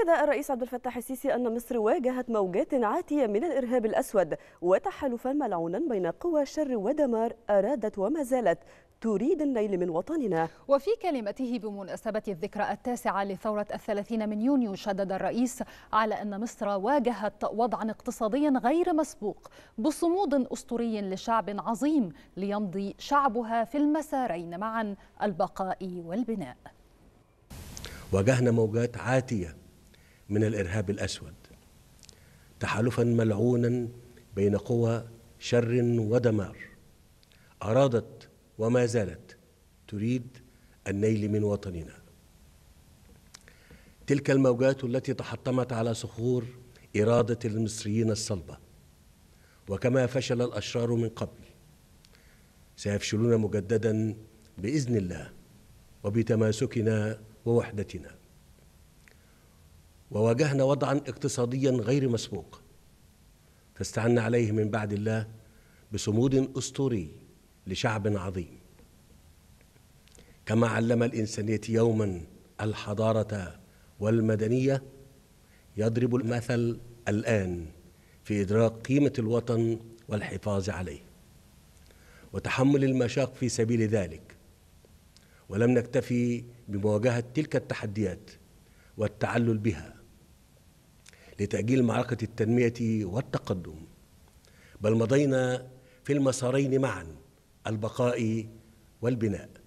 أكد الرئيس عبد الفتاح السيسي أن مصر واجهت موجات عاتية من الإرهاب الأسود وتحالفا ملعونا بين قوى شر ودمار أرادت وما زالت تريد النيل من وطننا وفي كلمته بمناسبة الذكرى التاسعة لثورة الثلاثين من يونيو شدد الرئيس على أن مصر واجهت وضعا اقتصاديا غير مسبوق بصمود أسطوري لشعب عظيم ليمضي شعبها في المسارين معا البقاء والبناء واجهنا موجات عاتية من الارهاب الاسود تحالفا ملعونا بين قوى شر ودمار ارادت وما زالت تريد النيل من وطننا تلك الموجات التي تحطمت على صخور اراده المصريين الصلبه وكما فشل الاشرار من قبل سيفشلون مجددا باذن الله وبتماسكنا ووحدتنا وواجهنا وضعا اقتصاديا غير مسبوق فاستعنا عليه من بعد الله بصمود اسطوري لشعب عظيم كما علم الانسانيه يوما الحضاره والمدنيه يضرب المثل الان في ادراك قيمه الوطن والحفاظ عليه وتحمل المشاق في سبيل ذلك ولم نكتفي بمواجهه تلك التحديات والتعلل بها لتأجيل معركة التنمية والتقدم بل مضينا في المسارين معا البقاء والبناء